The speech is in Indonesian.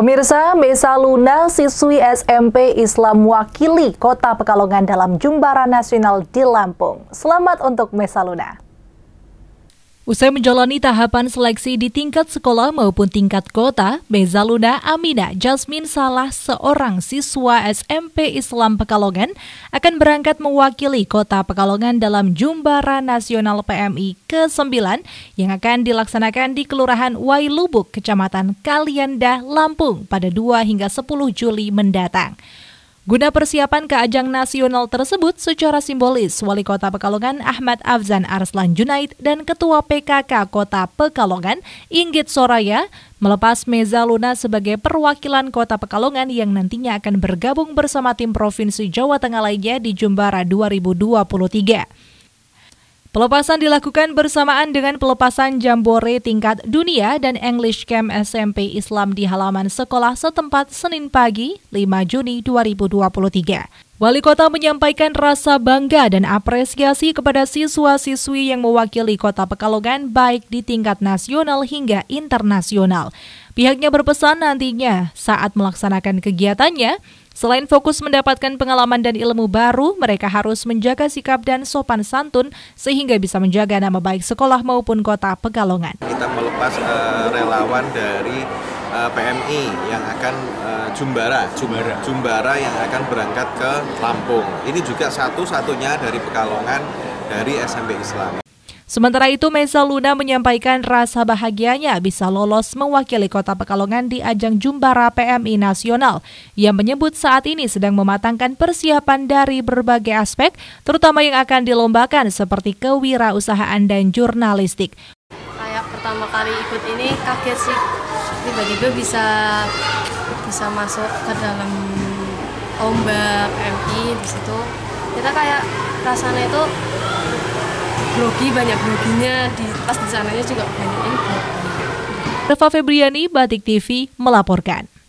Pemirsa, Mesa Luna, siswi SMP Islam wakili Kota Pekalongan dalam Jumbara Nasional di Lampung. Selamat untuk Mesa Luna. Usai menjalani tahapan seleksi di tingkat sekolah maupun tingkat kota, Beza Amina Jasmine salah seorang siswa SMP Islam Pekalongan akan berangkat mewakili kota Pekalongan dalam Jumbara Nasional PMI ke-9 yang akan dilaksanakan di Kelurahan Wailubuk, Kecamatan Kalianda, Lampung pada 2 hingga 10 Juli mendatang. Guna persiapan ke ajang nasional tersebut secara simbolis, Wali Kota Pekalongan Ahmad Afzan Arslan Junaid dan Ketua PKK Kota Pekalongan Inggit Soraya melepas Meza Luna sebagai perwakilan Kota Pekalongan yang nantinya akan bergabung bersama tim Provinsi Jawa Tengah lainnya di Jumbara 2023. Pelepasan dilakukan bersamaan dengan pelepasan jambore tingkat dunia dan English Camp SMP Islam di halaman sekolah setempat Senin pagi 5 Juni 2023. Wali kota menyampaikan rasa bangga dan apresiasi kepada siswa-siswi yang mewakili kota Pekalongan baik di tingkat nasional hingga internasional. Pihaknya berpesan nantinya saat melaksanakan kegiatannya, selain fokus mendapatkan pengalaman dan ilmu baru, mereka harus menjaga sikap dan sopan santun sehingga bisa menjaga nama baik sekolah maupun kota Pekalongan. Kita melepas uh, relawan dari uh, eh, PMI yang akan uh, Jumbara, Jumbara, Jumbara yang akan berangkat ke Lampung. Ini juga satu-satunya dari Pekalongan dari SMP Islam. Sementara itu, Mesa Luna menyampaikan rasa bahagianya bisa lolos mewakili Kota Pekalongan di ajang Jumbara PMI Nasional. Ia menyebut saat ini sedang mematangkan persiapan dari berbagai aspek, terutama yang akan dilombakan seperti kewirausahaan dan jurnalistik. Kayak pertama kali ikut ini kaget sih, tiba-tiba bisa bisa masuk ke dalam ombak PMI di situ. Kita kayak rasanya itu grogi banyak groginya di pas di sananya juga banyak yang Reva Febriani, Batik TV melaporkan.